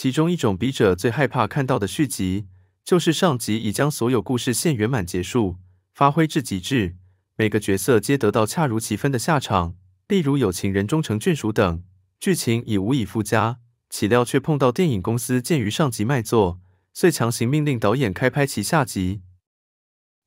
其中一种笔者最害怕看到的续集，就是上集已将所有故事线圆满结束，发挥至极致，每个角色皆得到恰如其分的下场，例如有情人终成眷属等，剧情已无以复加。岂料却碰到电影公司鉴于上集卖座，遂强行命令导演开拍其下集。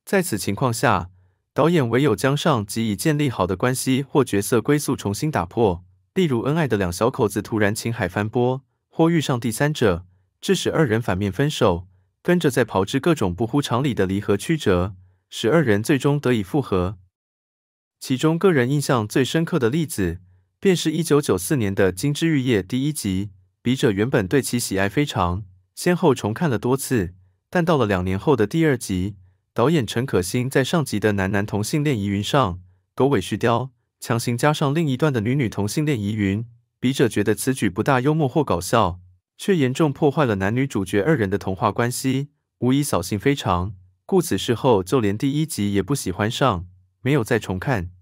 在此情况下，导演唯有将上集已建立好的关系或角色归宿重新打破，例如恩爱的两小口子突然情海翻波。或遇上第三者，致使二人反面分手，跟着再炮制各种不乎常理的离合曲折，使二人最终得以复合。其中个人印象最深刻的例子，便是一九九四年的《金枝玉叶》第一集。笔者原本对其喜爱非常，先后重看了多次，但到了两年后的第二集，导演陈可辛在上集的男男同性恋疑云上狗尾续貂，强行加上另一段的女女同性恋疑云。笔者觉得此举不大幽默或搞笑，却严重破坏了男女主角二人的童话关系，无疑扫兴非常。故此事后，就连第一集也不喜欢上，没有再重看。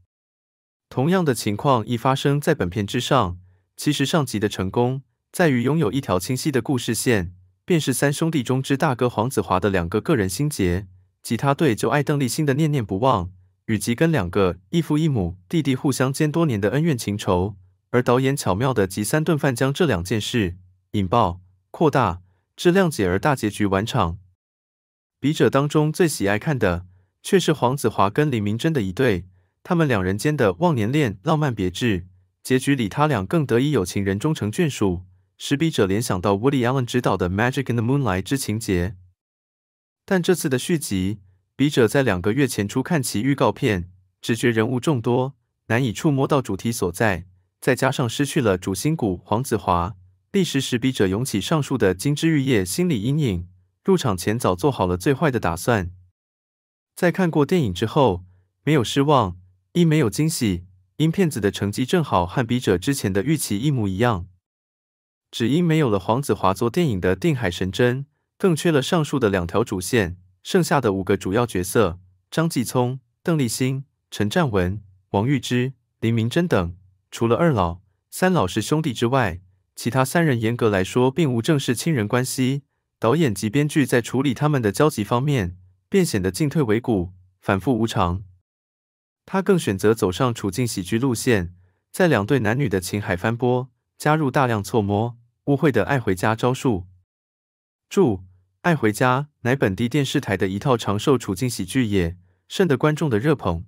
同样的情况亦发生在本片之上。其实上集的成功在于拥有一条清晰的故事线，便是三兄弟中之大哥黄子华的两个个人心结：吉他队就爱邓丽欣的念念不忘，以及跟两个异父异母弟弟互相间多年的恩怨情仇。而导演巧妙的集三顿饭将这两件事引爆、扩大至谅解而大结局完场。笔者当中最喜爱看的却是黄子华跟李明珍的一对，他们两人间的忘年恋浪漫别致，结局里他俩更得以有情人终成眷属，使笔者联想到 Woody Allen 执导的《Magic i n the Moonlight》之情节。但这次的续集，笔者在两个月前初看其预告片，直觉人物众多，难以触摸到主题所在。再加上失去了主心骨黄子华，历时使笔者涌起上述的金枝玉叶心理阴影。入场前早做好了最坏的打算。在看过电影之后，没有失望，亦没有惊喜，因片子的成绩正好和笔者之前的预期一模一样。只因没有了黄子华做电影的定海神针，更缺了上述的两条主线，剩下的五个主要角色张继聪、邓丽欣、陈占文、王玉芝、林明真等。除了二老、三老是兄弟之外，其他三人严格来说并无正式亲人关系。导演及编剧在处理他们的交集方面，便显得进退维谷、反复无常。他更选择走上处境喜剧路线，在两对男女的情海翻波，加入大量错摸、误会的“爱回家”招数。注：“爱回家”乃本地电视台的一套长寿处境喜剧，也甚得观众的热捧。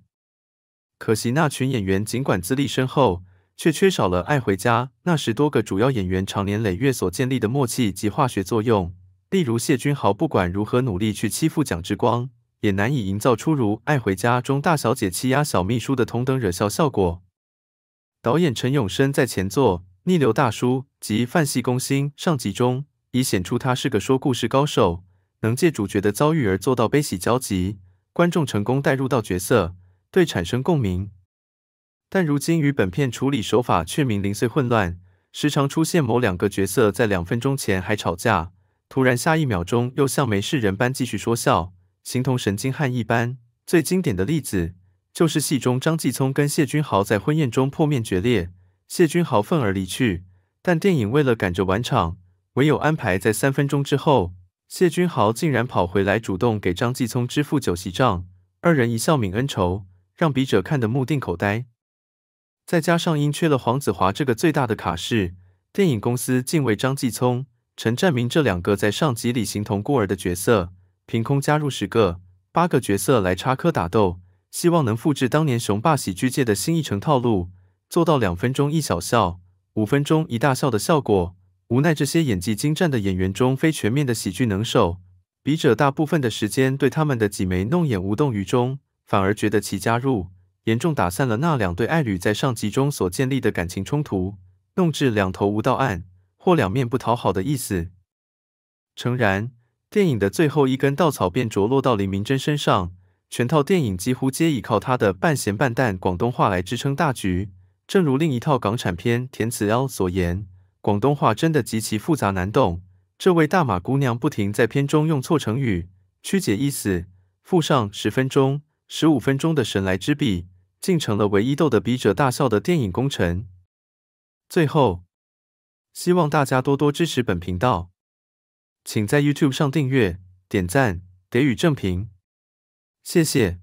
可惜那群演员尽管资历深厚，却缺少了《爱回家》那十多个主要演员常年累月所建立的默契及化学作用。例如谢君豪不管如何努力去欺负蒋志光，也难以营造出如《爱回家》中大小姐欺压小秘书的同等惹笑效果。导演陈永生在前作《逆流大叔》及《范系攻心》上集中，已显出他是个说故事高手，能借主角的遭遇而做到悲喜交集，观众成功带入到角色，对产生共鸣。但如今与本片处理手法却明零碎混乱，时常出现某两个角色在两分钟前还吵架，突然下一秒钟又像没事人般继续说笑，形同神经汉一般。最经典的例子就是戏中张继聪跟谢君豪在婚宴中破面决裂，谢君豪愤而离去，但电影为了赶着完场，唯有安排在三分钟之后，谢君豪竟然跑回来主动给张继聪支付酒席账，二人一笑泯恩仇，让笔者看得目瞪口呆。再加上因缺了黄子华这个最大的卡士，电影公司竟为张继聪、陈占明这两个在上集里形同孤儿的角色，凭空加入十个、八个角色来插科打斗，希望能复制当年雄霸喜剧界的新一城套路，做到两分钟一小笑，五分钟一大笑的效果。无奈这些演技精湛的演员中非全面的喜剧能手，笔者大部分的时间对他们的挤眉弄眼无动于衷，反而觉得其加入。严重打散了那两对爱侣在上集中所建立的感情冲突，弄至两头无到岸或两面不讨好的意思。诚然，电影的最后一根稻草便着落到黎明真身上，全套电影几乎皆依靠他的半咸半淡广东话来支撑大局。正如另一套港产片《填词幺》所言，广东话真的极其复杂难懂。这位大马姑娘不停在片中用错成语、曲解意思，附上十分钟、十五分钟的神来之笔。竟成了唯一逗得笔者大笑的电影功臣。最后，希望大家多多支持本频道，请在 YouTube 上订阅、点赞、给予正评，谢谢。